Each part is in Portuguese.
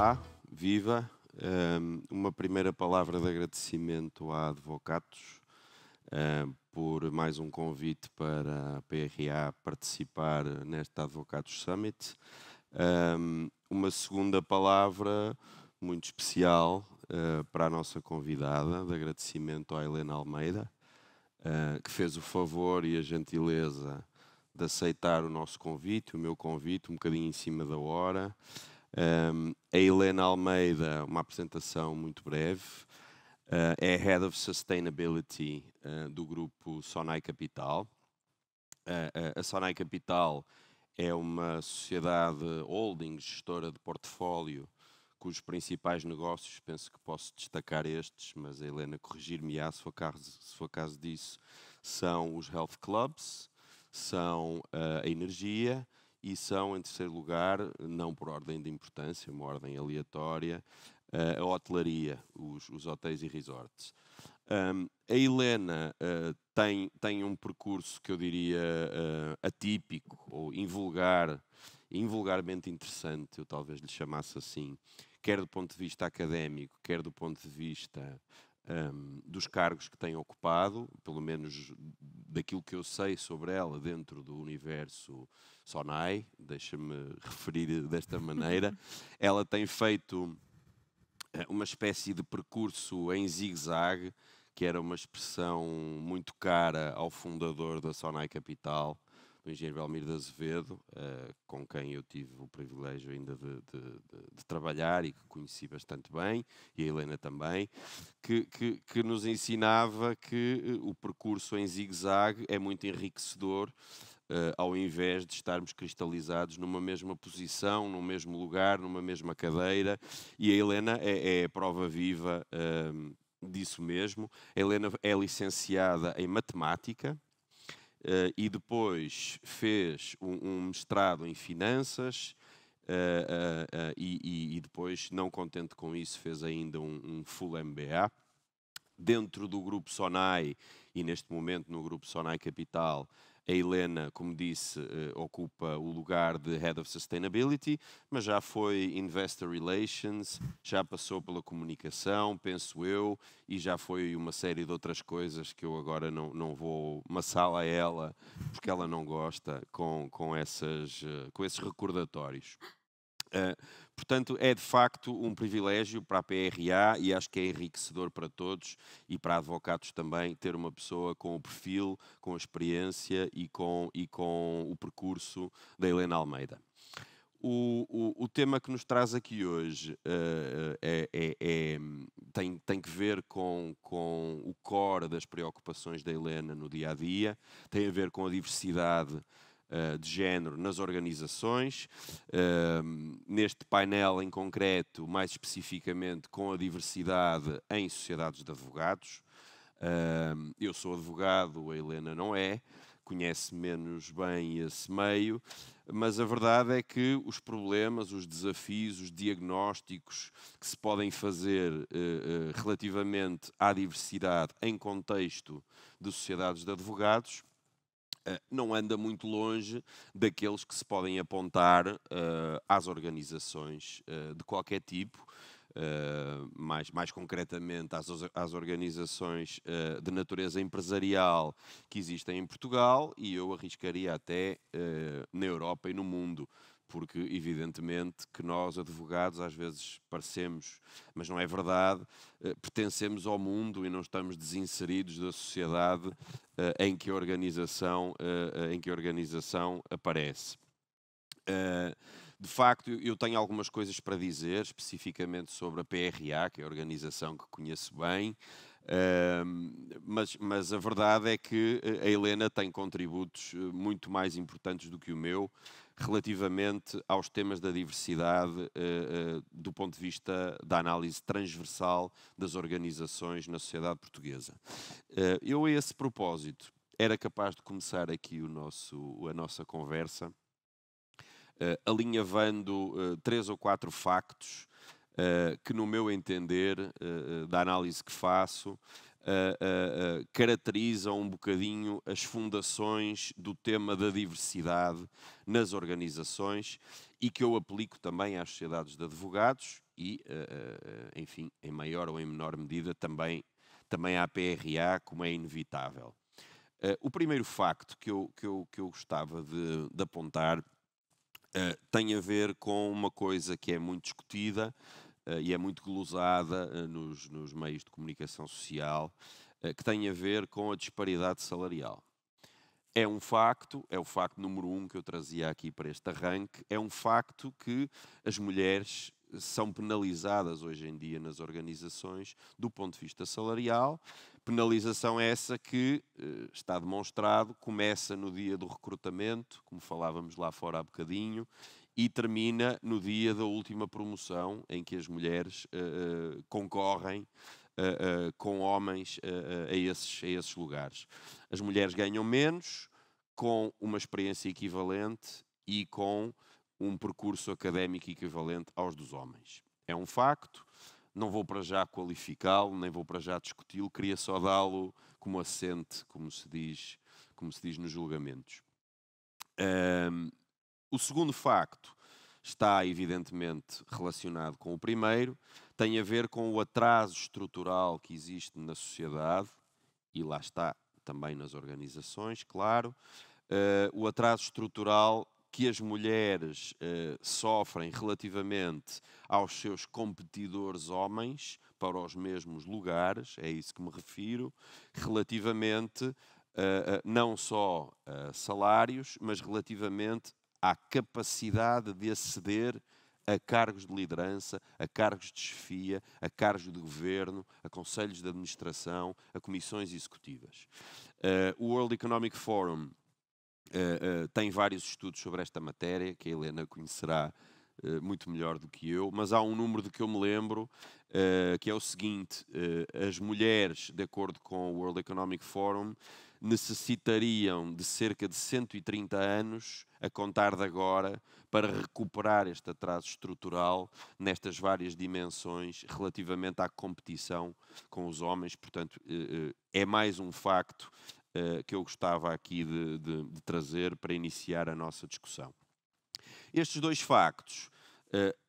Olá, viva! Ehm, uma primeira palavra de agradecimento à Advocatos ehm, por mais um convite para a PRA participar nesta Advocatos Summit. Ehm, uma segunda palavra muito especial eh, para a nossa convidada, de agradecimento à Helena Almeida, eh, que fez o favor e a gentileza de aceitar o nosso convite, o meu convite, um bocadinho em cima da hora. Um, a Helena Almeida, uma apresentação muito breve. Uh, é Head of Sustainability uh, do grupo Sonai Capital. Uh, a Sonai Capital é uma sociedade holding, gestora de portfólio, cujos principais negócios, penso que posso destacar estes, mas a Helena corrigir-me-á se for, caso, se for caso disso, são os health clubs, são a energia, e são, em terceiro lugar, não por ordem de importância, uma ordem aleatória, eh, a hotelaria, os, os hotéis e resorts. Um, a Helena uh, tem, tem um percurso que eu diria uh, atípico ou invulgar, invulgarmente interessante, eu talvez lhe chamasse assim, quer do ponto de vista académico, quer do ponto de vista um, dos cargos que tem ocupado, pelo menos daquilo que eu sei sobre ela dentro do universo Sonai, deixa-me referir desta maneira, ela tem feito eh, uma espécie de percurso em zigue-zague, que era uma expressão muito cara ao fundador da Sonai Capital, do engenheiro Belmiro Azevedo, uh, com quem eu tive o privilégio ainda de, de, de, de, trabalhar e que conheci bastante bem, e a Helena também, que, que, que nos ensinava que eh, o percurso em zigue-zague é muito enriquecedor. Uh, ao invés de estarmos cristalizados numa mesma posição, num mesmo lugar, numa mesma cadeira. E a Helena é, é a prova viva uh, disso mesmo. A Helena é licenciada em matemática Uh, e depois fez um, um mestrado em finanças uh, uh, e, e, depois, não contente com isso, fez ainda um, um, full MBA. Dentro do grupo Sonai, e neste momento no grupo Sonai Capital, a Helena, como disse, eh, ocupa o lugar de Head of Sustainability, mas já foi Investor Relations, já passou pela comunicação, penso eu, e já foi uma série de outras coisas que eu agora não, não vou maçá-la a ela, porque ela não gosta com, com, essas, eh, com esses recordatórios. Eh, portanto, é de facto um privilégio para a PRA e acho que é enriquecedor para todos e para advogados também ter uma pessoa com o perfil, com a experiência e com, e com o percurso da Helena Almeida. O, o, o tema que nos traz aqui hoje uh, é, é, é, tem, tem que ver com, com o core das preocupações da Helena no dia a dia, tem a ver com a diversidade eh, de género nas organizações, ehm, neste painel em concreto, mais especificamente com a diversidade em sociedades de advogados. Ehm, eu sou advogado, a Helena não é, conhece menos bem esse meio, mas a verdade é que os problemas, os desafios, os diagnósticos que se podem fazer eh, eh, relativamente à diversidade em contexto de sociedades de advogados não anda muito longe daqueles que se podem apontar eh, às organizações eh, de qualquer tipo. Uh, mais, mais concretamente às, às organizações uh, de natureza empresarial que existem em Portugal e eu arriscaria até uh, na Europa e no mundo porque evidentemente que nós, advogados, às vezes parecemos, mas não é verdade, eh, pertencemos ao mundo e não estamos desinseridos da sociedade eh, em que a organização, eh, em que organização aparece. Uh, de facto, eu tenho algumas coisas para dizer, especificamente sobre a PRA, que é a organização que conheço bem, uh, mas, mas a verdade é que a Helena tem contributos muito mais importantes do que o meu, relativamente aos temas da diversidade uh, uh, do ponto de vista da análise transversal das organizações na sociedade portuguesa. Uh, eu, a esse propósito, era capaz de começar aqui o nosso, a nossa conversa, alinhavando três ou quatro factos que, no meu entender, da análise que faço, uh, uh, um bocadinho as fundações do tema da diversidade nas organizações e que eu aplico também às sociedades de advogados e, eh, eh, enfim, em maior ou em menor medida também, também à PRA, como é inevitável. Eh, o primeiro facto que eu, que eu, que eu gostava de, de apontar Uh, tem a ver com uma coisa que é muito discutida, eh, e é muito glosada eh, nos, nos meios de comunicação social, eh, que tem a ver com a disparidade salarial. É um facto, é o facto número um que eu trazia aqui para este arranque, é um facto que as mulheres são penalizadas hoje em dia nas organizações do ponto de vista salarial. Penalização essa que, está demonstrado, começa no dia do recrutamento, como falávamos lá fora há bocadinho, e termina no dia da última promoção, em que as mulheres uh, concorrem uh, uh, com homens a esses, a, esses, lugares. As mulheres ganham menos, com uma experiência equivalente e com um percurso académico equivalente aos dos homens. É um facto, não vou para já qualificá-lo, nem vou para já discuti-lo, queria só dá-lo como assente, como se diz, como se diz nos julgamentos. Um, o segundo facto está evidentemente relacionado com o primeiro, tem a ver com o atraso estrutural que existe na sociedade e lá está também nas organizações, claro, uh, o atraso estrutural que as mulheres uh, sofrem relativamente aos seus competidores homens para os mesmos lugares, é isso que me refiro, relativamente uh, não só a salários, mas relativamente à capacidade de aceder a cargos de liderança, a cargos de chefia, a cargos de governo, a conselhos de administração, a comissões executivas. Uh, o World Economic Forum uh, uh, tem vários estudos sobre esta matéria, que a Helena conhecerá muito melhor do que eu, mas há um número de que eu me lembro, que é o seguinte: as mulheres, de acordo com o World Economic Forum, necessitariam de cerca de 130 anos a contar de agora para recuperar este atraso estrutural nestas várias dimensões relativamente à competição com os homens. Portanto, eh, eh, é mais um facto eh, que eu gostava aqui de, de, de trazer para iniciar a nossa discussão. Estes dois factos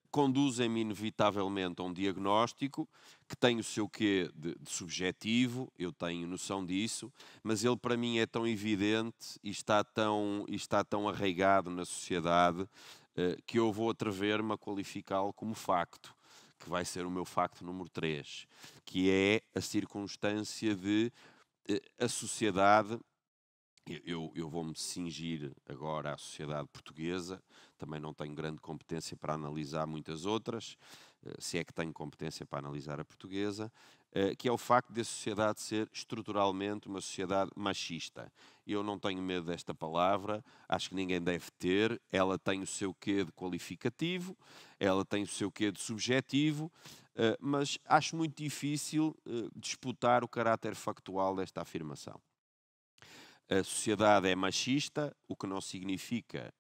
conduzem-me inevitavelmente a um diagnóstico que tem o seu quê de, de subjetivo, eu tenho noção disso, mas ele para mim é tão evidente e está tão, e está tão arraigado na sociedade eh, que eu vou atrever-me a qualificá-lo como facto, que vai ser o meu facto número 3, que é a circunstância de eh, a sociedade. Eu, eu vou-me cingir agora à sociedade portuguesa, também não tenho grande competência para analisar muitas outras, eh, se é que tenho competência para analisar a portuguesa, eh, que é o facto de a sociedade ser estruturalmente uma sociedade machista. Eu não tenho medo desta palavra, acho que ninguém deve ter. Ela tem o seu quê de qualificativo, ela tem o seu quê de subjetivo, eh, mas acho muito difícil disputar o caráter factual desta afirmação. A sociedade é machista, o que não significa,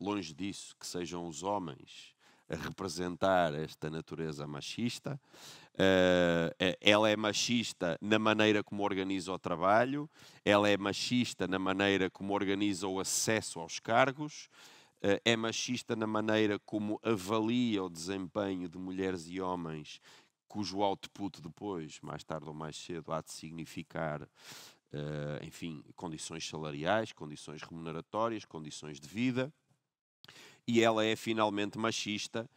longe disso, que sejam os homens a representar esta natureza machista. Uh, ela é machista na maneira como organiza o trabalho, ela é machista na maneira como organiza o acesso aos cargos, uh, é machista na maneira como avalia o desempenho de mulheres e homens, cujo output depois, mais tarde ou mais cedo, há de significar Uh, enfim, condições salariais, condições remuneratórias, condições de vida e ela é finalmente machista,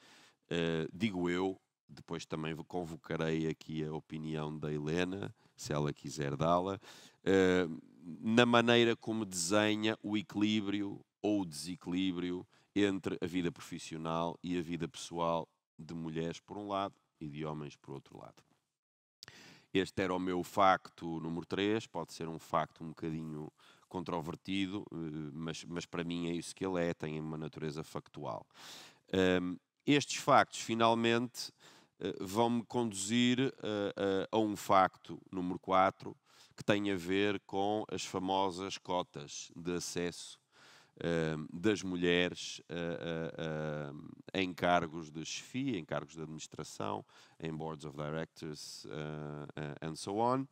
uh, digo eu. Depois também convocarei aqui a opinião da Helena, se ela quiser dá-la, uh, na maneira como desenha o equilíbrio ou o desequilíbrio entre a vida profissional e a vida pessoal de mulheres, por um lado, e de homens, por outro lado. Este era o meu facto número 3, pode ser um facto um bocadinho controvertido, eh, mas, mas para mim é isso que ele é, tem uma natureza factual. Um, estes factos, finalmente, eh, vão-me conduzir a, eh, a, a um facto, número 4, que tem a ver com as famosas cotas de acesso das mulheres em cargos de chefia, em cargos de administração, em boards of directors uh, and so on.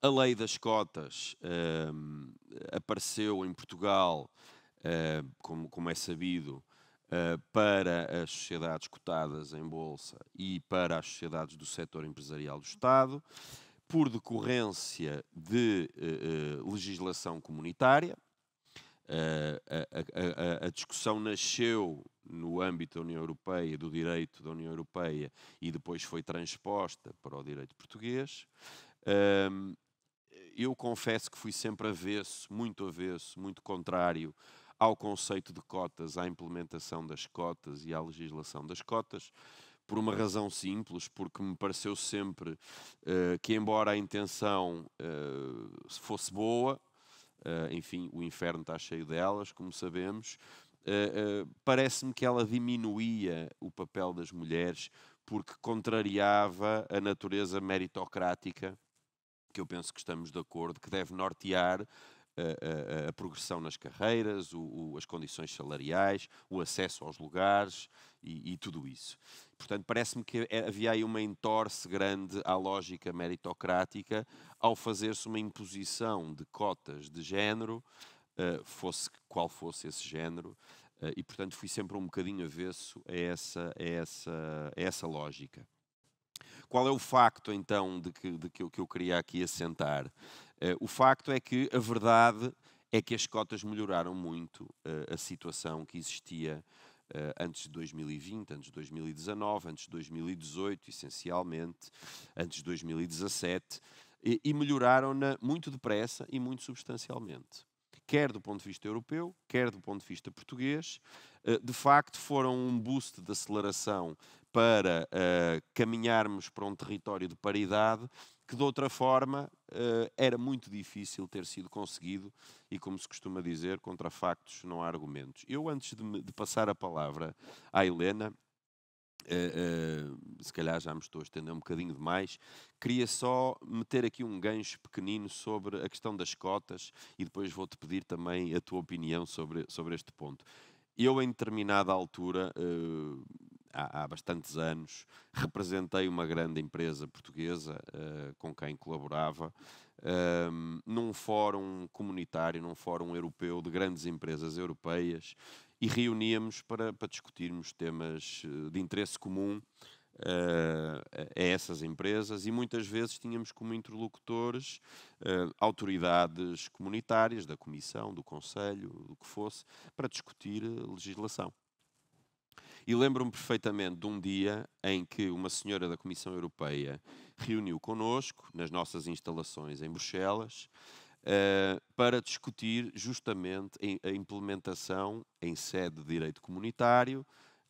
A lei das cotas um, ehm, apareceu em Portugal, eh, como, como, é sabido, eh, para as sociedades cotadas em Bolsa e para as sociedades do setor empresarial do Estado, por decorrência de uh, legislação comunitária. Uh, a, a, a discussão nasceu no âmbito da União Europeia, do direito da União Europeia, e depois foi transposta para o direito português. Um, ehm, eu confesso que fui sempre avesso, muito avesso, muito contrário ao conceito de cotas, à implementação das cotas e à legislação das cotas, por uma razão simples, porque me pareceu sempre uh, que, embora a intenção uh, fosse boa, uh, enfim, o inferno está cheio delas, como sabemos, parece-me que ela diminuía o papel das mulheres porque contrariava a natureza meritocrática que eu penso que estamos de acordo, que deve nortear a, eh, a, eh, eh, a progressão nas carreiras, o, o, as condições salariais, o acesso aos lugares e, e tudo isso. Portanto, parece-me que é, havia aí uma entorce grande à lógica meritocrática ao fazer-se uma imposição de cotas de género, uh, fosse qual fosse esse género, uh, e portanto fui sempre um bocadinho avesso a essa, a essa, a essa lógica. Qual é o facto, então, de que, de que, eu, que eu queria aqui assentar? Uh, o facto é que a verdade é que as cotas melhoraram muito uh, a situação que existia Uh, antes de 2020, antes de 2019, antes de 2018, essencialmente, antes de 2017, e, e melhoraram-na muito depressa e muito substancialmente. Quer do ponto de vista europeu, quer do ponto de vista português, de facto foram um boost de aceleração para uh, caminharmos para um território de paridade que, de outra forma, uh, era muito difícil ter sido conseguido e, como se costuma dizer, contra factos não há argumentos. Eu, antes de, de passar a palavra à Helena, Uh, uh, se calhar já me estou a estender um bocadinho demais, queria só meter aqui um gancho pequenino sobre a questão das cotas e depois vou-te pedir também a tua opinião sobre, sobre este ponto. Eu, em determinada altura, uh, há, há, bastantes anos, representei uma grande empresa portuguesa uh, com quem colaborava um, ehm, num fórum comunitário, num fórum europeu de grandes empresas europeias e reuníamos para, para discutirmos temas eh, de interesse comum Uh, a essas empresas e muitas vezes tínhamos como interlocutores uh, autoridades comunitárias, da Comissão, do Conselho, do que fosse, para discutir legislação. E lembro-me perfeitamente de um dia em que uma senhora da Comissão Europeia reuniu connosco, nas nossas instalações em Bruxelas, uh, para discutir justamente a implementação em sede de direito comunitário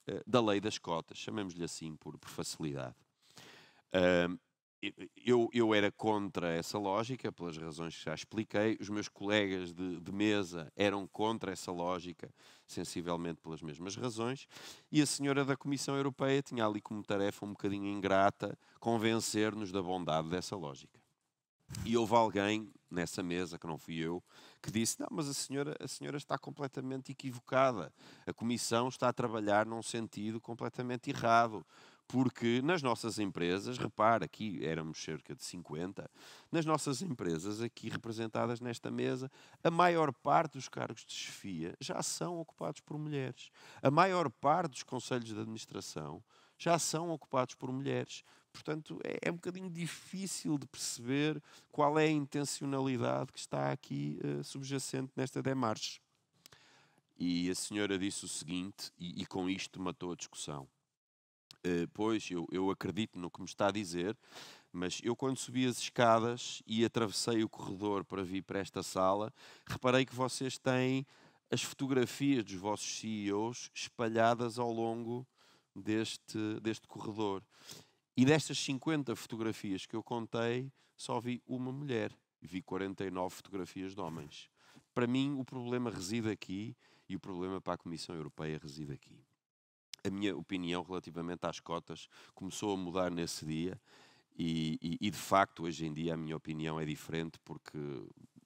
uh, da lei das cotas, chamemos-lhe assim por, por facilidade. Uh, eu, eu era contra essa lógica, pelas razões que já expliquei. Os meus colegas de, de, mesa eram contra essa lógica, sensivelmente pelas mesmas razões. E a senhora da Comissão Europeia tinha ali como tarefa um bocadinho ingrata convencer-nos da bondade dessa lógica. E houve alguém nessa mesa, que não fui eu, que disse: Não, mas a senhora, a senhora está completamente equivocada. A Comissão está a trabalhar num sentido completamente errado. Porque nas nossas empresas, repara, aqui éramos cerca de 50, nas nossas empresas, aqui representadas nesta mesa, a maior parte dos cargos de chefia já são ocupados por mulheres. A maior parte dos conselhos de administração já são ocupados por mulheres. Portanto, é, é, um bocadinho difícil de perceber qual é a intencionalidade que está aqui uh, subjacente nesta demarche. E a senhora disse o seguinte, e, e com isto matou a discussão. Eh, pois, eu, eu acredito no que me está a dizer, mas eu quando subi as escadas e atravessei o corredor para vir para esta sala, reparei que vocês têm as fotografias dos vossos CEOs espalhadas ao longo deste, deste corredor. E destas 50 fotografias que eu contei, só vi uma mulher. Vi 49 fotografias de homens. Para mim, o problema reside aqui e o problema para a Comissão Europeia reside aqui a minha opinião relativamente às cotas começou a mudar nesse dia e, e, e de facto hoje em dia a minha opinião é diferente porque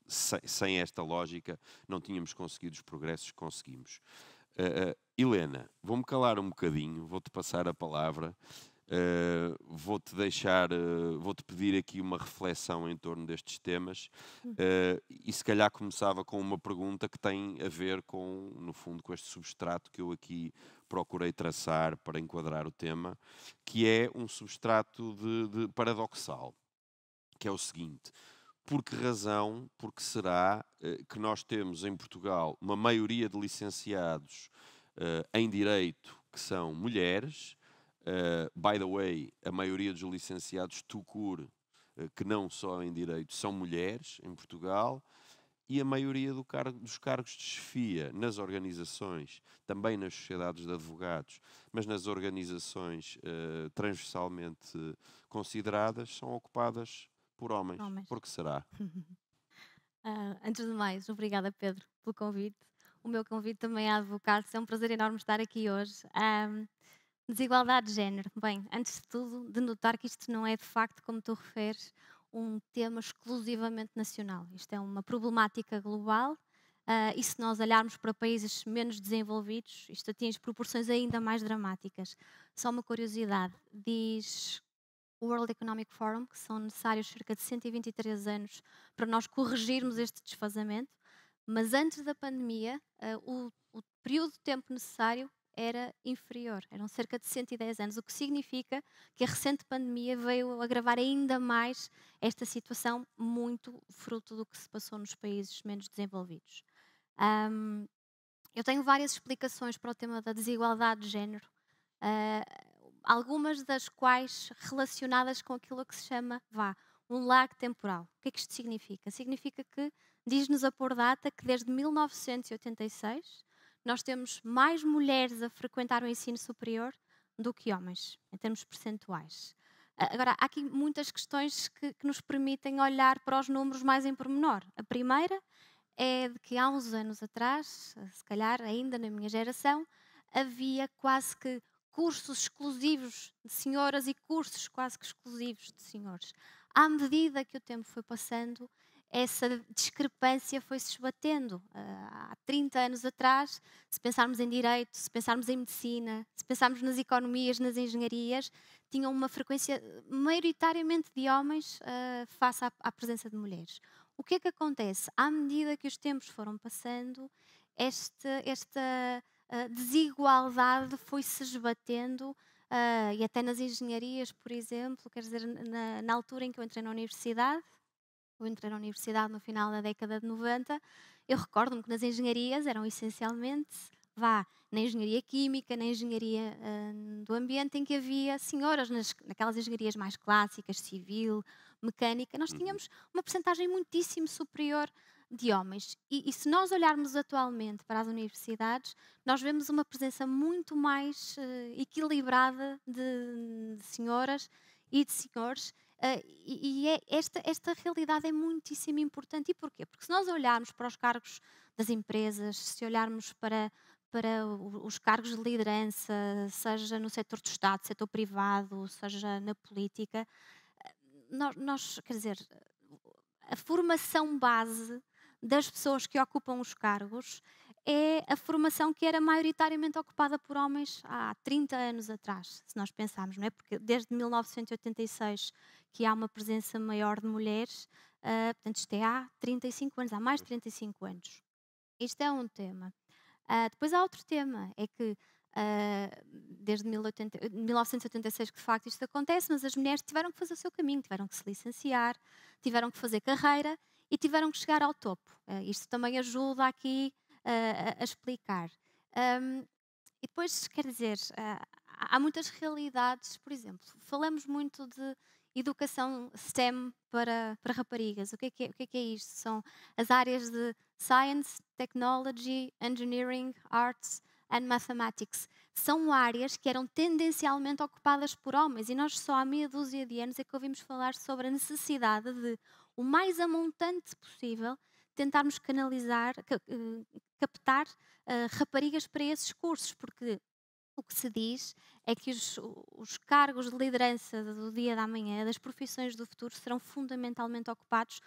sem, sem esta lógica não tínhamos conseguido os progressos que conseguimos. Uh, uh, Helena, vou-me calar um bocadinho, vou-te passar a palavra, uh, vou-te deixar, vou-te pedir aqui uma reflexão em torno destes temas hum. e se calhar começava com uma pergunta que tem a ver com, no fundo, com este substrato que eu aqui procurei traçar para enquadrar o tema, que é um substrato de, de paradoxal, que é o seguinte. Por que razão, por que será eh, que nós temos em Portugal uma maioria de licenciados eh, em Direito que são mulheres? Eh, by the way, a maioria dos licenciados TUCUR, eh, que não só em Direito, são mulheres em Portugal e a maioria do dos cargos chefia nas organizações, também nas sociedades de advogados, mas nas organizações uh, transversalmente consideradas, são ocupadas por homens. homens. Porque será? uh, antes de mais, obrigada, Pedro, pelo convite. O meu convite também é advogado. É um prazer enorme estar aqui hoje. Um, desigualdade de género. Bem, antes de tudo, de notar que isto não é de facto, como tu referes, um tema exclusivamente nacional. Isto é uma problemática global Uh, e se nós olharmos para países menos desenvolvidos, isto atinge proporções ainda mais dramáticas. Só uma curiosidade: diz o World Economic Forum que são necessários cerca de 123 anos para nós corrigirmos este desfazamento, mas antes da pandemia, uh, o, o período de tempo necessário era inferior, eram cerca de 110 anos, o que significa que a recente pandemia veio agravar ainda mais esta situação, muito fruto do que se passou nos países menos desenvolvidos. Um, eu tenho várias explicações para o tema da desigualdade de género, uh, algumas das quais relacionadas com aquilo que se chama vá, um lag temporal. O que é que isto significa? Significa que diz-nos a por data que desde 1986 nós temos mais mulheres a frequentar o ensino superior do que homens, em termos percentuais. Agora, há aqui muitas questões que, que nos permitem olhar para os números mais em pormenor. A primeira é de que há uns anos atrás, se calhar ainda na minha geração, havia quase que cursos exclusivos de senhoras e cursos quase que exclusivos de senhores. À medida que o tempo foi passando, essa discrepância foi-se esbatendo. Ah, há 30 anos atrás, se pensarmos em direito, se pensarmos em medicina, se pensarmos nas economias, nas engenharias, tinham uma frequência maioritariamente de homens ah, face à, presença de mulheres. O que é que acontece? À medida que os tempos foram passando, esta ah, desigualdade foi-se esbatendo e até nas engenharias, por exemplo, quer dizer, na, na altura em que eu entrei na universidade, eu entrei na universidade no final da década de 90, eu recordo-me que nas engenharias eram essencialmente, vá, na engenharia química, na engenharia uh, do ambiente, em que havia senhoras, nas, naquelas engenharias mais clássicas, civil, mecânica, nós uhum. tínhamos uma percentagem muitíssimo superior de homens. E, e, se nós olharmos atualmente para as universidades, nós vemos uma presença muito mais uh, equilibrada de, de, senhoras e de senhores Uh, e, e é, esta, esta realidade é muitíssimo importante. E porquê? Porque se nós olharmos para os cargos das empresas, se olharmos para, para os cargos de liderança, seja no setor do Estado, setor privado, seja na política, ah, nós, nós quer dizer, a formação base das pessoas que ocupam os cargos é a formação que era maioritariamente ocupada por homens há 30 anos atrás, se nós pensarmos, não é? Porque desde 1986 que há uma presença maior de mulheres, uh, portanto isto é há 35 anos, há mais de 35 anos. Isto é um tema. Uh, depois há outro tema, é que uh, desde 18, 1986 que de facto isto acontece, mas as mulheres tiveram que fazer o seu caminho, tiveram que se licenciar, tiveram que fazer carreira e tiveram que chegar ao topo. isto também ajuda aqui a, a explicar. Um, e depois, quer dizer, ah, há muitas realidades, por exemplo, falamos muito de educação STEM para, para raparigas. O que é, que é, o que é, que é isto? São as áreas de Science, Technology, Engineering, Arts and Mathematics. São áreas que eram tendencialmente ocupadas por homens e nós só há meia dúzia de anos é que ouvimos falar sobre a necessidade de o mais amontante possível tentarmos canalizar, eh, captar eh, raparigas para esses cursos, porque o que se diz é que os, os, cargos de liderança do dia da manhã, das profissões do futuro, serão fundamentalmente ocupados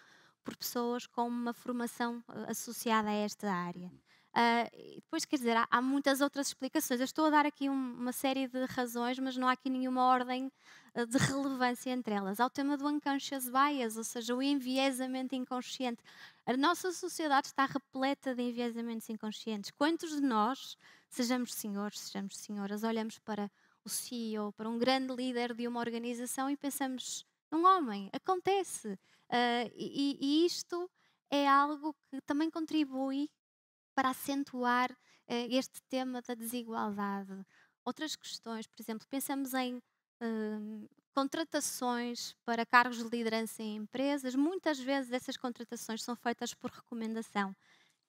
por pessoas com uma formação eh, associada a esta área. Uh, depois, quer dizer, há, há, muitas outras explicações. Eu estou a dar aqui um, uma série de razões, mas não há aqui nenhuma ordem ah, de relevância entre elas. Há o tema do unconscious bias, ou seja, o enviesamento inconsciente. A nossa sociedade está repleta de enviesamentos inconscientes. Quantos de nós, sejamos senhores, sejamos senhoras, olhamos para o CEO, para um grande líder de uma organização e pensamos num homem, acontece. Uh, e, e isto é algo que também contribui para acentuar uh, este tema da desigualdade. Outras questões, por exemplo, pensamos em uh, contratações para cargos de liderança em empresas. Muitas vezes essas contratações são feitas por recomendação.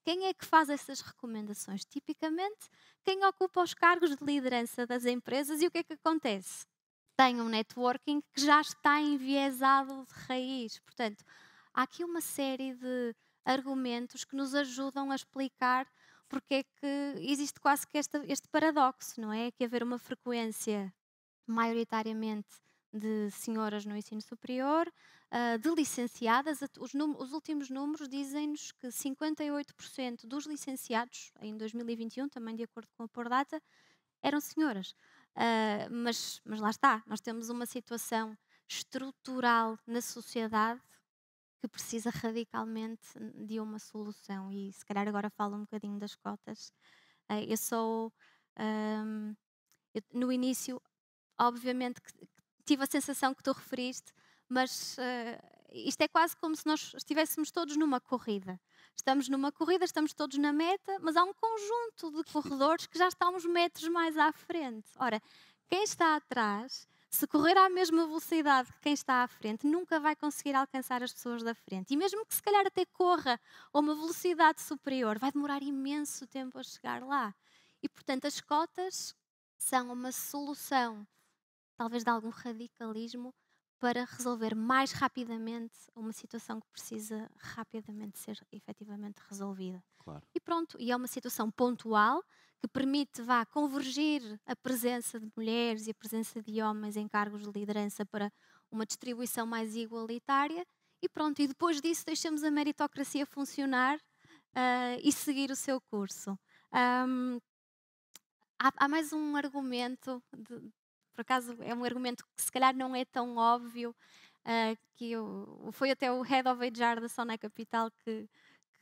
Quem é que faz essas recomendações? Tipicamente, quem ocupa os cargos de liderança das empresas e o que é que acontece? Tem um networking que já está enviesado de raiz. Portanto, há aqui uma série de argumentos que nos ajudam a explicar porque é que existe quase que este, este paradoxo, não é? Que haver uma frequência maioritariamente de senhoras no ensino superior, ah, de licenciadas. Os, os últimos números dizem-nos que 58% dos licenciados em 2021, também de acordo com a Pordata, eram senhoras. Ah, mas, mas lá está, nós temos uma situação estrutural na sociedade que precisa radicalmente de uma solução. E se calhar agora falo um bocadinho das cotas. Eh, eu sou. Um, eu, no início, obviamente, que, tive a sensação que tu referiste, mas uh, isto é quase como se nós estivéssemos todos numa corrida. Estamos numa corrida, estamos todos na meta, mas há um conjunto de corredores que já estão uns metros mais à frente. Ora, quem está atrás se correr à mesma velocidade que quem está à frente, nunca vai conseguir alcançar as pessoas da frente. E mesmo que se calhar até corra a uma velocidade superior, vai demorar imenso tempo a chegar lá. E portanto, as cotas são uma solução, talvez de algum radicalismo, para resolver mais rapidamente uma situação que precisa rapidamente ser efetivamente resolvida. Claro. E pronto, e é uma situação pontual que permite, vá, convergir a presença de mulheres e a presença de homens em cargos de liderança para uma distribuição mais igualitária e pronto, e depois disso deixamos a meritocracia funcionar uh, e seguir o seu curso. Um, há, há, mais um argumento, de, por acaso é um argumento que se calhar não é tão óbvio, uh, que eu, foi até o Head of HR da Sona Capital que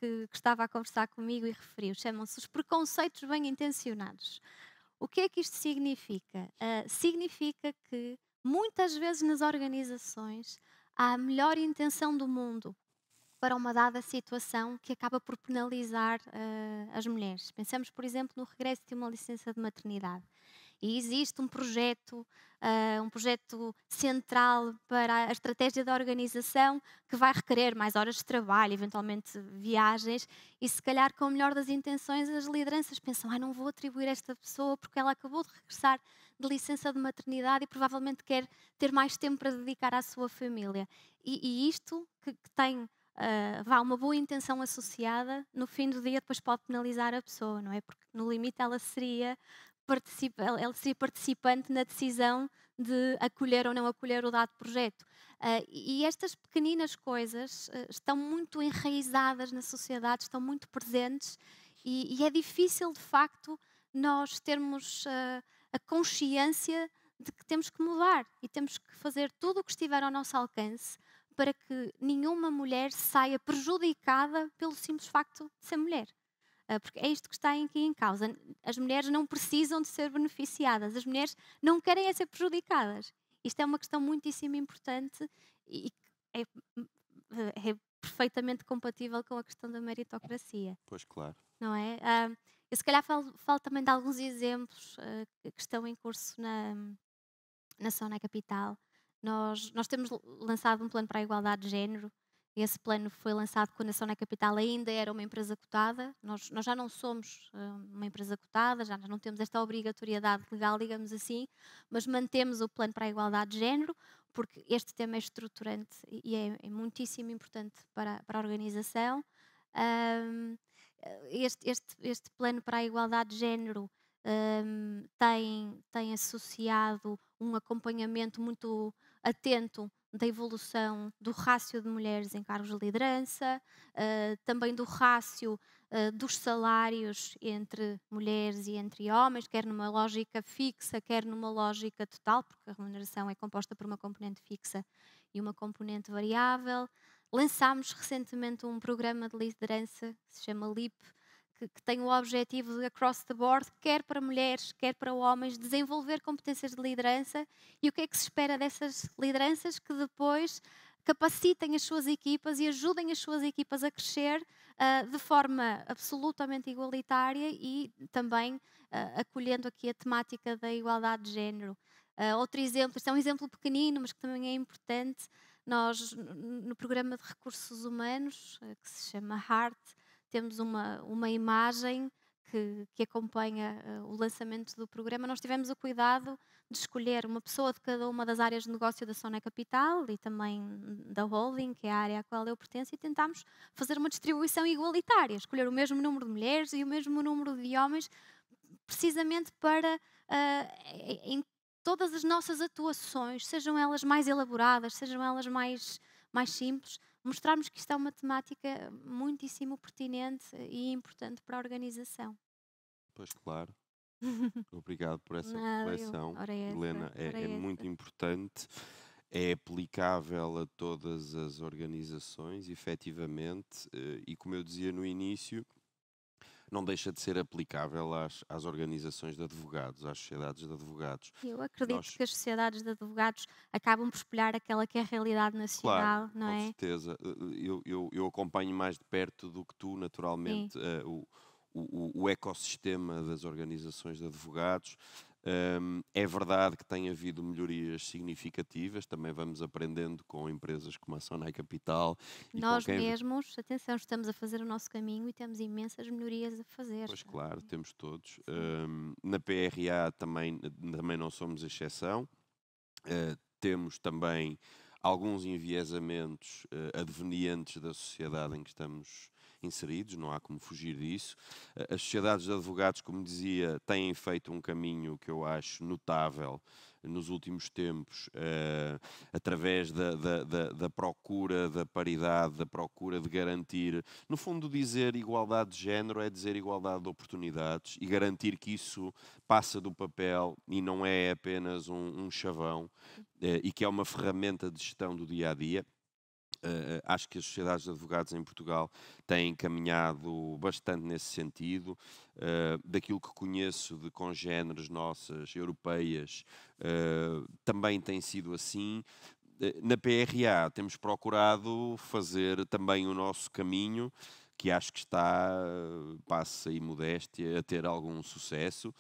que, que estava a conversar comigo e referiu. Chamam-se os preconceitos bem intencionados. O que é que isto significa? Uh, significa que muitas vezes nas organizações há a melhor intenção do mundo para uma dada situação que acaba por penalizar uh, as mulheres. Pensamos, por exemplo, no regresso de uma licença de maternidade. E existe um projeto uh, um projeto central para a estratégia da organização que vai requerer mais horas de trabalho, eventualmente viagens, e se calhar com a melhor das intenções as lideranças pensam, ah, não vou atribuir esta pessoa porque ela acabou de regressar de licença de maternidade e provavelmente quer ter mais tempo para dedicar à sua família. E, e isto que, que tem uh, vá uma boa intenção associada, no fim do dia depois pode penalizar a pessoa, não é? Porque no limite ela seria participa, ele seria participante na decisão de acolher ou não acolher o dado projeto. Uh, e estas pequeninas coisas uh, estão muito enraizadas na sociedade, estão muito presentes e, e é difícil, de facto, nós termos uh, a consciência de que temos que mudar e temos que fazer tudo o que estiver ao nosso alcance para que nenhuma mulher saia prejudicada pelo simples facto de ser mulher. Ah, porque é isto que está aqui em causa. As mulheres não precisam de ser beneficiadas, as mulheres não querem é ser prejudicadas. Isto é uma questão muitíssimo importante e é, hum, é perfeitamente compatível com a questão da meritocracia. Pois claro. Não é? Ah, eu se calhar falo, falo também de alguns exemplos ah, que estão em curso na, na Sona Capital. Nós, nós temos lançado um plano para a igualdade de género, esse plano foi lançado quando a Sona Capital ainda era uma empresa cotada. Nós, nós já não somos hum, uma empresa cotada, já não temos esta obrigatoriedade legal, digamos assim, mas mantemos o plano para a igualdade de género, porque este tema é estruturante e é, é muitíssimo importante para, para a organização. Um, este, este, este, plano para a igualdade de género um, tem, tem associado um acompanhamento muito atento da evolução do rácio de mulheres em cargos de liderança, uh, também do rácio uh, dos salários entre mulheres e entre homens, quer numa lógica fixa, quer numa lógica total, porque a remuneração é composta por uma componente fixa e uma componente variável. Lançámos recentemente um programa de liderança que se chama LIP, que, que tem o objetivo de, across the board, quer para mulheres, quer para homens, desenvolver competências de liderança e o que é que se espera dessas lideranças que depois capacitem as suas equipas e ajudem as suas equipas a crescer uh, de forma absolutamente igualitária e também uh, acolhendo aqui a temática da igualdade de género. Uh, outro exemplo, este é um exemplo pequenino, mas que também é importante. Nós, no programa de recursos humanos, que se chama HEART, temos uma, uma imagem que, que acompanha uh, o lançamento do programa. Nós tivemos o cuidado de escolher uma pessoa de cada uma das áreas de negócio da Sona Capital e também da Holding, que é a área à qual eu pertenço, e tentámos fazer uma distribuição igualitária, escolher o mesmo número de mulheres e o mesmo número de homens, precisamente para uh, em todas as nossas atuações, sejam elas mais elaboradas, sejam elas mais, mais simples, mostrarmos que isto é uma temática muitíssimo pertinente e importante para a organização. Pois claro. Obrigado por essa reflexão, Helena. É, é, muito importante, é aplicável a todas as organizações, efetivamente, eh, e como eu dizia no início, não deixa de ser aplicável às, às organizações de advogados, às sociedades de advogados. Eu acredito Nós... que as sociedades de advogados acabam por espelhar aquela que é a realidade nacional, claro, não com é? Com certeza. Eh, eh, eu, eu, eu, acompanho mais de perto do que tu, naturalmente, uh, o, o, o, ecossistema das organizações de advogados é verdade que tem havido melhorias significativas, também vamos aprendendo com empresas como a Sonai Capital. Nós quem... mesmos, atenção, estamos a fazer o nosso caminho e temos imensas melhorias a fazer. Pois claro, temos todos. Um, na PRA também, também não somos exceção. Uh, temos também alguns enviesamentos uh, advenientes da sociedade em que estamos inseridos, não há como fugir disso. Eh, as sociedades de advogados, como dizia, têm feito um caminho que eu acho notável nos últimos tempos, uh, através da, da, da, da, procura da paridade, da procura de garantir, no fundo, dizer igualdade de género é dizer igualdade de oportunidades e garantir que isso passa do papel e não é apenas um, um chavão uh, e que é uma ferramenta de gestão do dia a dia. Uh, acho que as sociedades de advogados em Portugal têm caminhado bastante nesse sentido. Uh, daquilo que conheço de congêneres nossas, europeias, uh, também tem sido assim. Na PRA temos procurado fazer também o nosso caminho, que acho que está, passa e modéstia, a ter algum sucesso.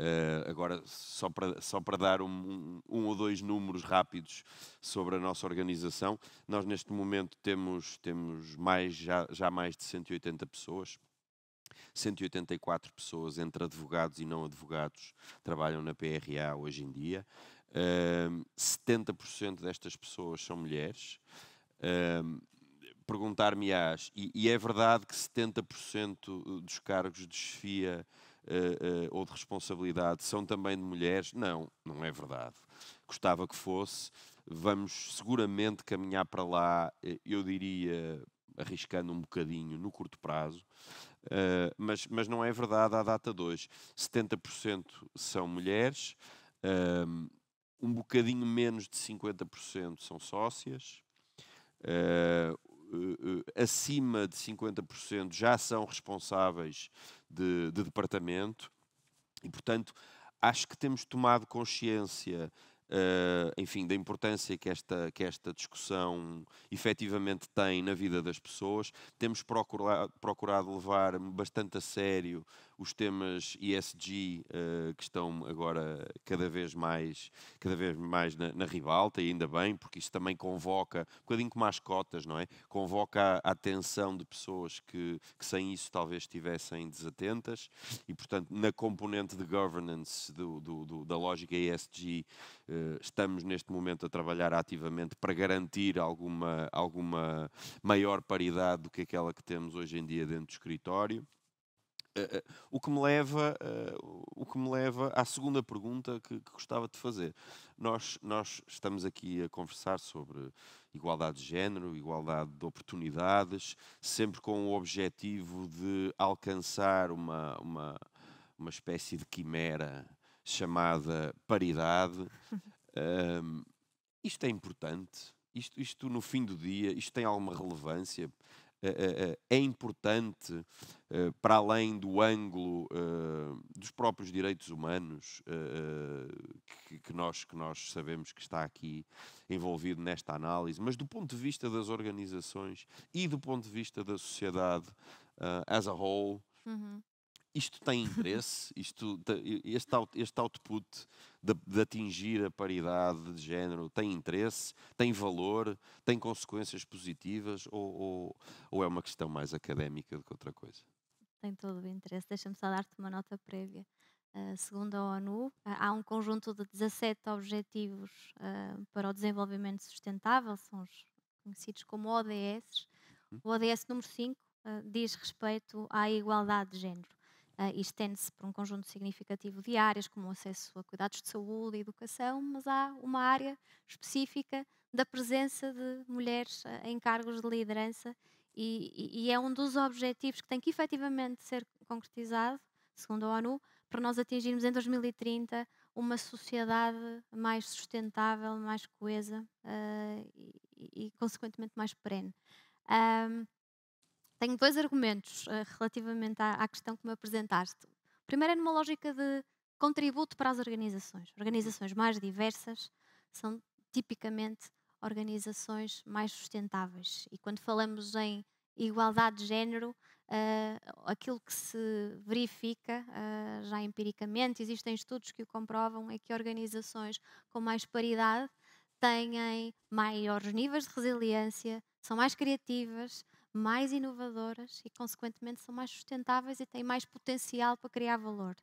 Uh, agora, só para, só para dar um, um, ou dois números rápidos sobre a nossa organização, nós neste momento temos, temos mais, já, já mais de 180 pessoas. 184 pessoas entre advogados e não advogados trabalham na PRA hoje em dia. Uh, ehm, 70% destas pessoas são mulheres. Uh, Perguntar-me-ás, e, e é verdade que 70% dos cargos desfia chefia uh, ou de responsabilidade são também de mulheres? Não, não é verdade. Gostava que fosse. Vamos seguramente caminhar para lá, eh, eu diria, arriscando um bocadinho no curto prazo, uh, mas, mas não é verdade à data de hoje. 70% são mulheres, uh, um bocadinho menos de 50% são sócias, eh, eh, acima de 50% já são responsáveis de, de departamento e, portanto, acho que temos tomado consciência Uh, enfim, da importância que esta, que esta discussão efetivamente tem na vida das pessoas. Temos procurado, procurado levar bastante a sério os temas ESG uh, eh, que estão agora cada vez mais, cada vez mais na, na ribalta, e ainda bem, porque isso também convoca, um bocadinho como as cotas, não é? Convoca a atenção de pessoas que, que sem isso talvez estivessem desatentas, e portanto, na componente de governance do, do, do, da lógica ESG, uh, eh, estamos neste momento a trabalhar ativamente para garantir alguma, alguma maior paridade do que aquela que temos hoje em dia dentro do escritório. Eh, eh, o que me leva eh, o que me leva à segunda pergunta que, que, gostava de fazer nós nós estamos aqui a conversar sobre igualdade de género igualdade de oportunidades sempre com o objetivo de alcançar uma uma, uma espécie de quimera chamada paridade isto é importante isto, isto no fim do dia isto tem alguma relevância eh, eh, eh, é importante para além do ângulo dos próprios direitos humanos que nós, que nós sabemos que está aqui envolvido nesta análise, mas do ponto de vista das organizações e do ponto de vista da sociedade as a whole. Uhum isto tem interesse, isto, este, out, este output de, de, atingir a paridade de género tem interesse, tem valor, tem consequências positivas ou, ou, ou é uma questão mais académica do que outra coisa? Tem todo o interesse. Deixa-me só dar-te uma nota prévia. Uh, segundo a ONU, ah, há um conjunto de 17 objetivos uh, para o desenvolvimento sustentável, são os conhecidos como ODS. O ODS uhum. número 5 uh, diz respeito à igualdade de género uh, e estende-se para um conjunto significativo de áreas, como o acesso a cuidados de saúde e educação, mas há uma área específica da presença de mulheres ah, em cargos de liderança e, e é um dos objetivos que tem que efetivamente ser concretizado, segundo a ONU, para nós atingirmos em 2030 uma sociedade mais sustentável, mais coesa uh, e, e, consequentemente, mais perene. Um, tenho dois argumentos uh, relativamente à, à, questão que me apresentaste. O primeiro é numa lógica de contributo para as organizações. Organizações mais diversas são tipicamente organizações mais sustentáveis. E quando falamos em igualdade de género, uh, aquilo que se verifica uh, já empiricamente, existem estudos que o comprovam, é que organizações com mais paridade têm maiores níveis de resiliência, são mais criativas, mais inovadoras e, consequentemente, são mais sustentáveis e têm mais potencial para criar valor.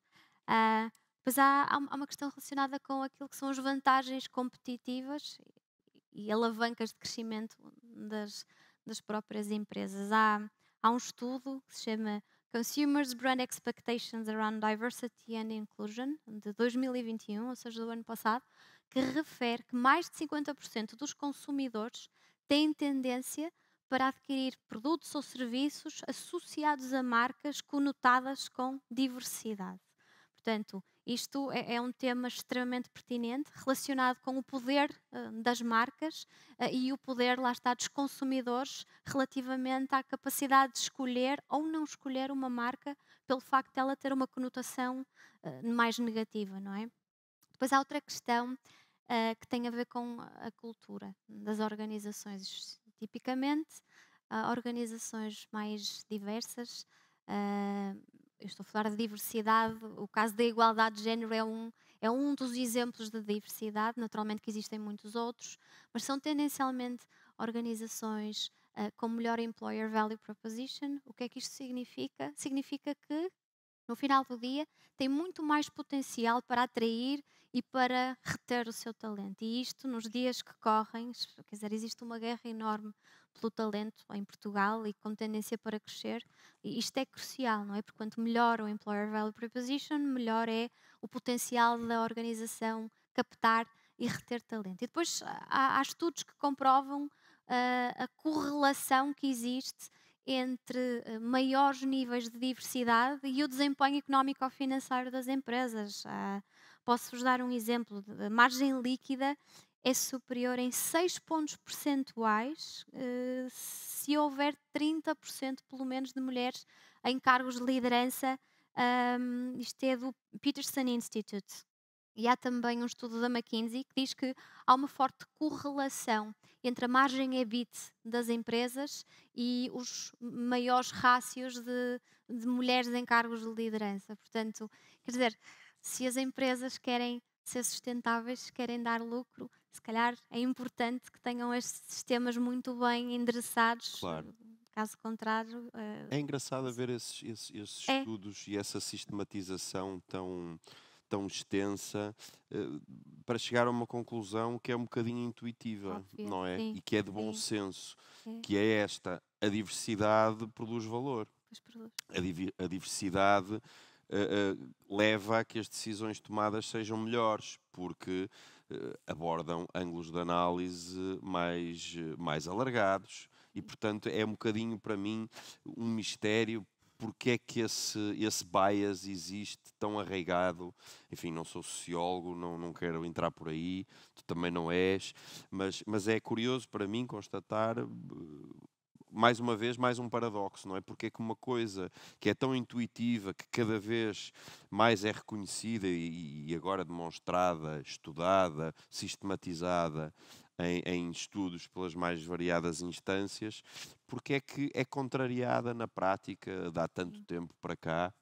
Uh, pois há, há, uma questão relacionada com aquilo que são as vantagens competitivas e, alavancas de crescimento das, das próprias empresas. Há, há um estudo que se chama Consumers Brand Expectations Around Diversity and Inclusion, de 2021, ou seja, do ano passado, que refere que mais de 50% dos consumidores têm tendência para adquirir produtos ou serviços associados a marcas conotadas com diversidade. Portanto, isto é, é um tema extremamente pertinente, relacionado com o poder eh, das marcas eh, e o poder, lá está, dos consumidores relativamente à capacidade de escolher ou não escolher uma marca pelo facto dela ter uma conotação eh, mais negativa, não é? Depois há outra questão que tem a ver com a cultura das organizações Tipicamente, uh, organizações mais diversas, uh, eu estou a falar de diversidade, o caso da igualdade de género é um, é um dos exemplos de diversidade, naturalmente que existem muitos outros, mas são tendencialmente organizações uh, com melhor employer value proposition. O que é que isto significa? Significa que, no final do dia, tem muito mais potencial para atrair e para reter o seu talento. E isto, nos dias que correm, quer dizer, existe uma guerra enorme pelo talento em Portugal e com tendência para crescer. E isto é crucial, não é? Porque quanto melhor o Employer Value Proposition, melhor é o potencial da organização captar e reter talento. E depois ah, há, há estudos que comprovam uh, a correlação que existe entre ah, maiores níveis de diversidade e o desempenho económico ou financeiro das empresas. Posso-vos dar um exemplo: a margem líquida é superior em 6 pontos percentuais eh, se houver 30% pelo menos de mulheres em cargos de liderança. Um, isto é do Peterson Institute. E há também um estudo da McKinsey que diz que há uma forte correlação entre a margem EBIT das empresas e os maiores rácios de, de mulheres em cargos de liderança. Portanto, quer dizer, se as empresas querem ser sustentáveis, se querem dar lucro, se calhar é importante que tenham estes sistemas muito bem endereçados. Claro. Caso contrário. Uh... É engraçado ver esses, esses, esses é. estudos e essa sistematização tão, tão extensa uh, para chegar a uma conclusão que é um bocadinho intuitiva, Óbvio, não é? Sim, e que é de bom sim. senso, é. que é esta: a diversidade produz valor. Produz. A, div a diversidade uh, leva a que as decisões tomadas sejam melhores, porque eh, abordam ângulos de análise mais, mais alargados e, portanto, é um bocadinho para mim um mistério porque é que esse, esse bias existe tão arraigado. Enfim, não sou sociólogo, não, não quero entrar por aí, tu também não és, mas, mas é curioso para mim constatar mais uma vez, mais um paradoxo, não é? Porque é que uma coisa que é tão intuitiva, que cada vez mais é reconhecida e, e agora demonstrada, estudada, sistematizada em, em, estudos pelas mais variadas instâncias, porque é que é contrariada na prática de há tanto uhum. tempo para cá?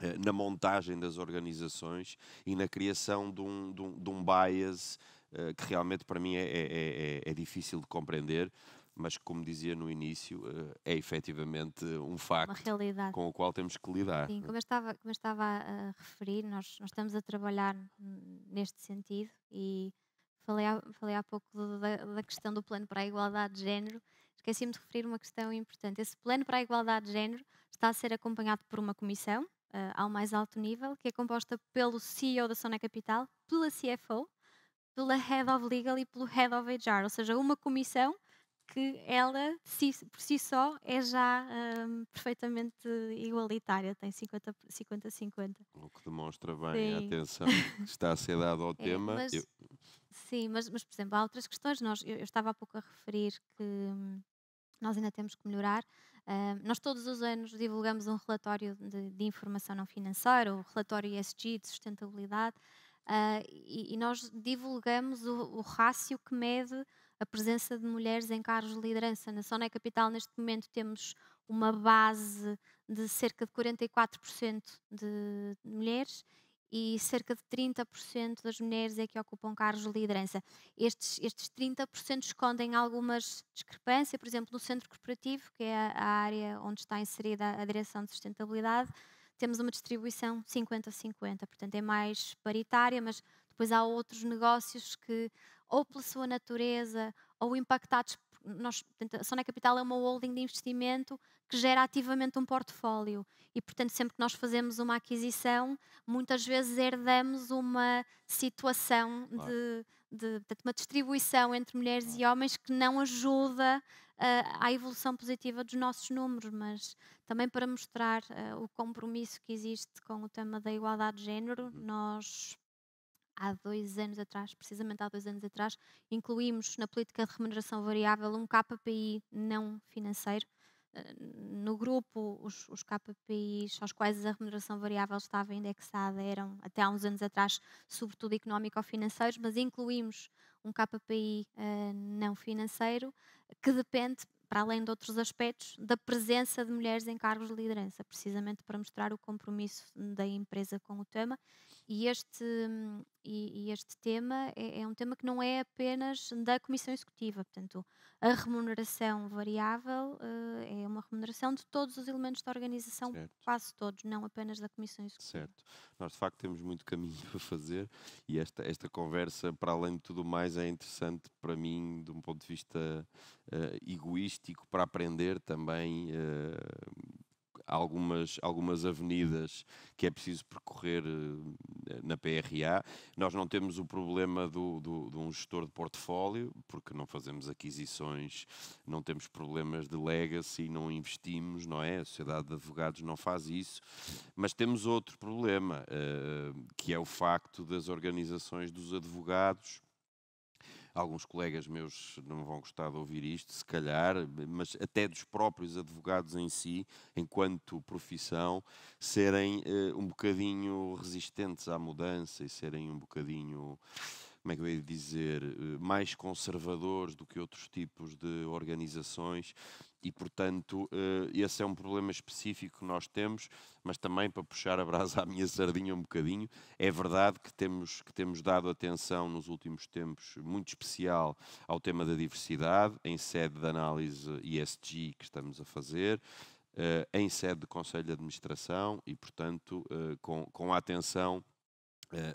Eh, na montagem das organizações e na criação de um, de um, de um bias eh, que realmente para mim é, é, é, é difícil de compreender, mas como dizia no início, eh, é efetivamente um facto com o qual temos que lidar. Sim, como eu estava, como eu estava a referir, nós, nós, estamos a trabalhar neste sentido e falei há, falei há pouco da, da questão do plano para a igualdade de género, esqueci-me de referir uma questão importante. Esse plano para a igualdade de género está a ser acompanhado por uma comissão uh, ao mais alto nível, que é composta pelo CEO da Sona Capital, pela CFO, pela Head of Legal e pelo Head of HR, ou seja, uma comissão que ela si, por si só é já um, perfeitamente igualitária, tem 50-50. O que demonstra bem sim. a atenção que está a ser dada ao é, tema. Mas, eu... Sim, mas, mas, por exemplo, há outras questões. Nós, eu, eu, estava há pouco a referir que hum, nós ainda temos que melhorar. Uh, nós todos os anos divulgamos um relatório de, de informação não financeira, o relatório ESG de sustentabilidade, uh, e, e, nós divulgamos o, o rácio que mede a presença de mulheres em cargos de liderança. Na Sona Capital, neste momento, temos uma base de cerca de 44% de mulheres e cerca de 30% das mulheres é que ocupam cargos de liderança. Estes, estes 30% escondem algumas discrepâncias, por exemplo, no centro corporativo, que é a área onde está inserida a direção de sustentabilidade, temos uma distribuição 50-50, portanto é mais paritária, mas depois há outros negócios que ou pela sua natureza, ou impactados. Nós, a Sona Capital é uma holding de investimento que gera ativamente um portfólio e, portanto, sempre que nós fazemos uma aquisição, muitas vezes herdamos uma situação de, de uma distribuição entre mulheres e homens que não ajuda uh, à evolução positiva dos nossos números, mas também para mostrar uh, o compromisso que existe com o tema da igualdade de género, uhum. nós há dois anos atrás, precisamente há dois anos atrás, incluímos na política de remuneração variável um KPI não financeiro. Eh, no grupo, os, os KPIs aos quais a remuneração variável estava indexada eram, até há uns anos atrás, sobretudo económico-financeiros, mas incluímos um KPI uh, eh, não financeiro que depende, para além de outros aspectos, da presença de mulheres em cargos de liderança, precisamente para mostrar o compromisso da empresa com o tema e este, hum, e, este tema é, é, um tema que não é apenas da Comissão Executiva. Portanto, a remuneração variável uh, é uma remuneração de todos os elementos da organização, certo. quase todos, não apenas da Comissão Executiva. Certo. Nós, de facto, temos muito caminho para fazer e esta, esta conversa, para além de tudo mais, é interessante para mim, de um ponto de vista uh, egoístico, para aprender também. Uh, algumas, algumas avenidas que é preciso percorrer eh, na PRA. Nós não temos o problema do, do, de um gestor de portfólio, porque não fazemos aquisições, não temos problemas de legacy, não investimos, não é? A Sociedade de Advogados não faz isso. Mas temos outro problema, eh, que é o facto das organizações dos advogados alguns colegas meus não vão gostar de ouvir isto, se calhar, mas até dos próprios advogados em si, enquanto profissão, serem uh, um bocadinho resistentes à mudança e serem um bocadinho como é que eu ia dizer, eh, mais conservadores do que outros tipos de organizações e, portanto, eh, esse é um problema específico que nós temos, mas também para puxar a brasa à minha sardinha um bocadinho, é verdade que temos, que temos dado atenção nos últimos tempos muito especial ao tema da diversidade, em sede de análise ESG que estamos a fazer, eh, em sede de Conselho de Administração e, portanto, eh, com, com a atenção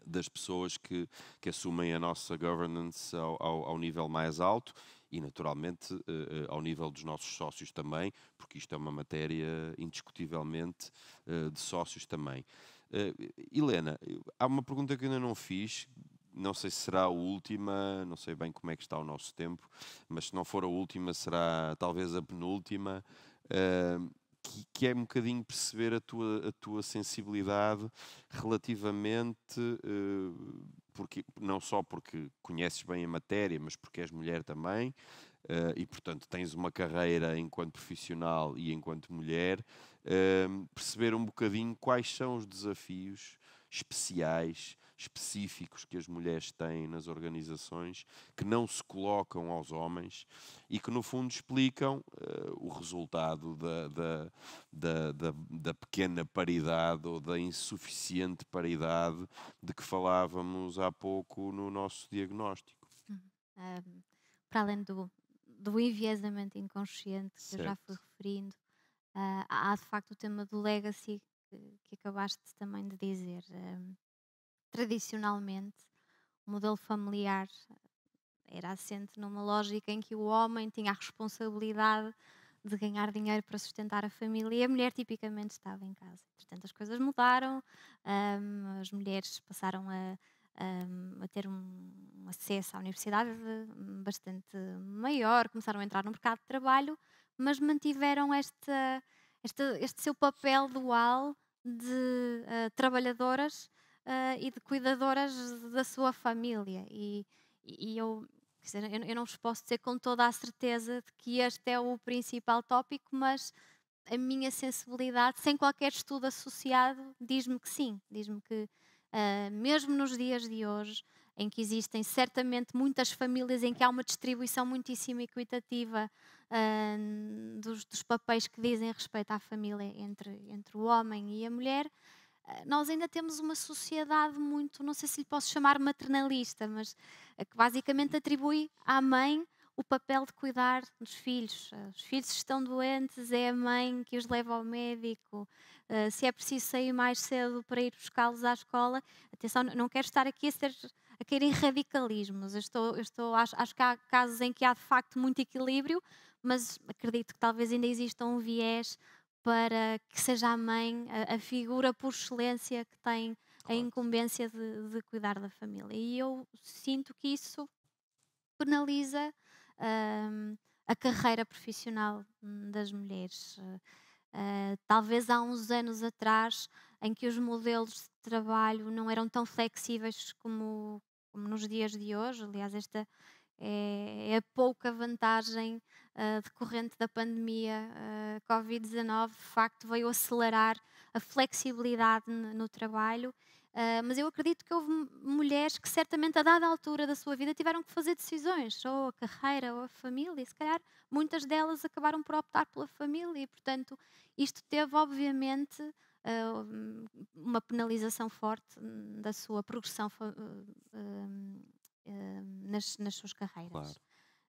das pessoas que, que assumem a nossa governance ao, ao, ao nível mais alto e, naturalmente, eh, eh, ao nível dos nossos sócios também, porque isto é uma matéria indiscutivelmente eh, de sócios também. Helena, há uma pergunta que eu ainda não fiz, não sei se será a última, não sei bem como é que está o nosso tempo, mas se não for a última, será talvez a penúltima, uh, que, que, é um bocadinho perceber a tua, a tua sensibilidade relativamente. Uh, porque, não só porque conheces bem a matéria, mas porque és mulher também, uh, e portanto tens uma carreira enquanto profissional e enquanto mulher, uh, perceber um bocadinho quais são os desafios especiais específicos que as mulheres têm nas organizações, que não se colocam aos homens e que, no fundo, explicam uh, o resultado da, da, da, da, da pequena paridade ou da insuficiente paridade de que falávamos há pouco no nosso diagnóstico. Uhum. para além do, do enviesamento inconsciente que certo. eu já fui referindo, uh, há de facto o tema do legacy que, acabaste também de dizer tradicionalmente, o modelo familiar era assente numa lógica em que o homem tinha a responsabilidade de ganhar dinheiro para sustentar a família e a mulher tipicamente estava em casa. Portanto, as coisas mudaram, um, as mulheres passaram a, um, a ter um, acesso à universidade bastante maior, começaram a entrar no mercado de trabalho, mas mantiveram este seu papel dual de uh, trabalhadoras uh, e de cuidadoras da sua família. E, e eu, dizer, eu, não vos posso dizer com toda a certeza de que este é o principal tópico, mas a minha sensibilidade, sem qualquer estudo associado, diz-me que sim, diz-me que uh, mesmo nos dias de hoje, em que existem certamente muitas famílias em que há uma distribuição muitíssimo equitativa uh, dos, dos, papéis que dizem respeito à família entre, entre o homem e a mulher, eh, nós ainda temos uma sociedade muito, não sei se lhe posso chamar maternalista, mas eh, que basicamente atribui à mãe o papel de cuidar dos filhos. Eh, os filhos estão doentes, é a mãe que os leva ao médico. Se é preciso sair mais cedo para ir buscá-los à escola, atenção, não quero estar aqui a ser a cair em radicalismos. Eu estou, eu estou, acho, acho que há casos em que há de facto muito equilíbrio, mas acredito que talvez ainda exista um viés para que seja a mãe a, a figura por excelência que tem a incumbência de, de, cuidar da família. E eu sinto que isso penaliza hum, a carreira profissional hum, das mulheres. Uh, talvez há uns anos atrás, em que os modelos de trabalho não eram tão flexíveis como, como nos dias de hoje, aliás, esta é, a é pouca vantagem uh, decorrente da pandemia uh, ah, Covid-19, de facto veio acelerar a flexibilidade no, no trabalho, uh, mas eu acredito que houve mulheres que certamente a dada altura da sua vida tiveram que fazer decisões, ou a carreira ou a família, e se calhar muitas delas acabaram por optar pela família e portanto isto teve obviamente uma penalização forte hum, da sua progressão Hum, nas, nas suas carreiras.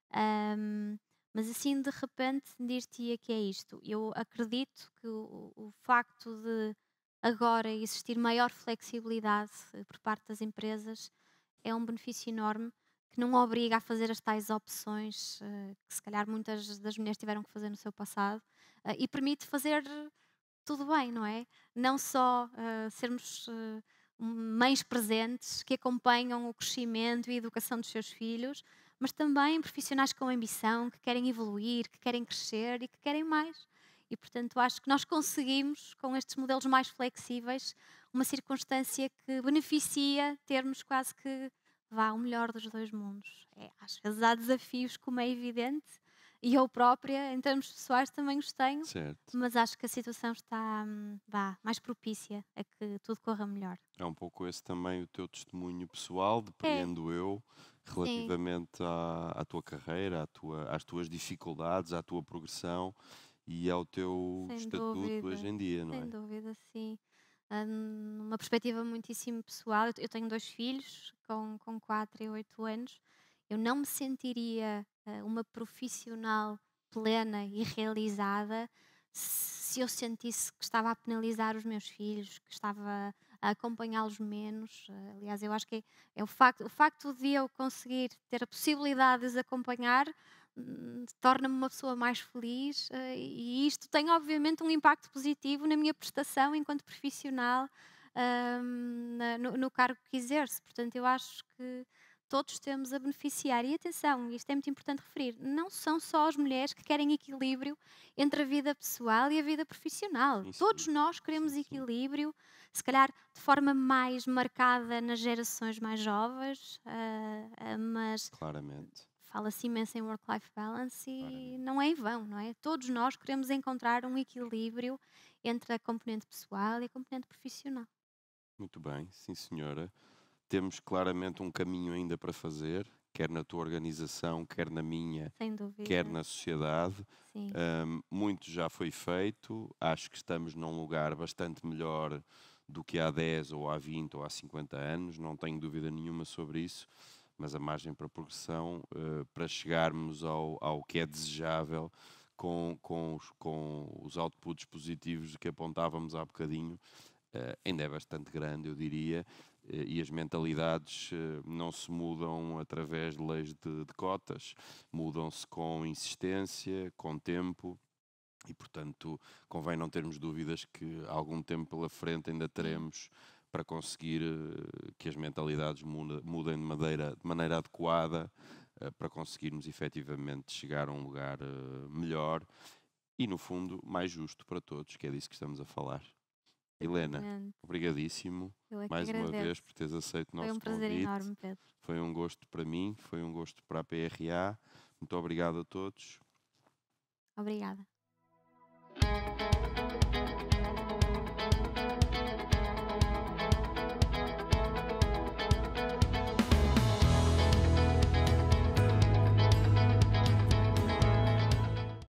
Claro. Um, mas assim, de repente, dir te que é isto. Eu acredito que o, o, facto de agora existir maior flexibilidade eh, por parte das empresas é um benefício enorme que não obriga a fazer as tais opções uh, que se calhar muitas das mulheres tiveram que fazer no seu passado uh, e permite fazer tudo bem, não é? Não só uh, sermos mães presentes que acompanham o crescimento e a educação dos seus filhos, mas também profissionais com ambição, que querem evoluir, que querem crescer e que querem mais. E, portanto, acho que nós conseguimos, com estes modelos mais flexíveis, uma circunstância que beneficia termos quase que vá o melhor dos dois mundos. É, às vezes há desafios, como é evidente, e eu própria, em termos pessoais, também os tenho. Certo. Mas acho que a situação está hum, vá, mais propícia a que tudo corra melhor. É um pouco esse também o teu testemunho pessoal, depreendo é. eu, relativamente à, à, tua carreira, à tua, às tuas dificuldades, à tua progressão e ao teu Sem estatuto dúvida. hoje em dia, não Sem é? Sem dúvida, sim. Ah, numa perspectiva muitíssimo pessoal, eu tenho dois filhos com, com 4 e 8 anos. Eu não me sentiria eh, uma profissional plena e realizada se eu sentisse que estava a penalizar os meus filhos, que estava a acompanhá-los menos. Eh, aliás, eu acho que é o facto, o facto de eu conseguir ter a possibilidade de os acompanhar hum, torna-me uma pessoa mais feliz eh, e isto tem obviamente um impacto positivo na minha prestação enquanto profissional hum, no, cargo que exerço. Portanto, eu acho que todos temos a beneficiar. E atenção, isto é muito importante referir, não são só as mulheres que querem equilíbrio entre a vida pessoal e a vida profissional. Isso. Todos nós queremos equilíbrio, se calhar de forma mais marcada nas gerações mais jovens, uh, uh, mas claramente fala-se imenso em work-life balance e não é em vão, não é? Todos nós queremos encontrar um equilíbrio entre a componente pessoal e a componente profissional. Muito bem, sim senhora temos claramente um caminho ainda para fazer, quer na tua organização, quer na minha, quer na sociedade. Um, muito já foi feito, acho que estamos num lugar bastante melhor do que há 10 ou há 20 ou há 50 anos, não tenho dúvida nenhuma sobre isso, mas a margem para progressão, uh, para chegarmos ao, ao que é desejável com, com, os, com os outputs positivos que apontávamos há bocadinho, uh, ainda é bastante grande, eu diria, eh, e as mentalidades eh, não se mudam através de leis de, de cotas, mudam-se com insistência, com tempo. E, portanto, convém não termos dúvidas que algum tempo pela frente ainda teremos para conseguir eh, que as mentalidades mudem de, maneira de maneira adequada para conseguirmos efetivamente chegar a um lugar melhor e, no fundo, mais justo para todos, que é disso que estamos a falar. Helena, obrigadíssimo é mais agradeço. uma vez por teres aceito o nosso convite. Foi um prazer convite. enorme, Pedro. Foi um gosto para mim, foi um gosto para a PRA. Muito obrigado a todos. Obrigada.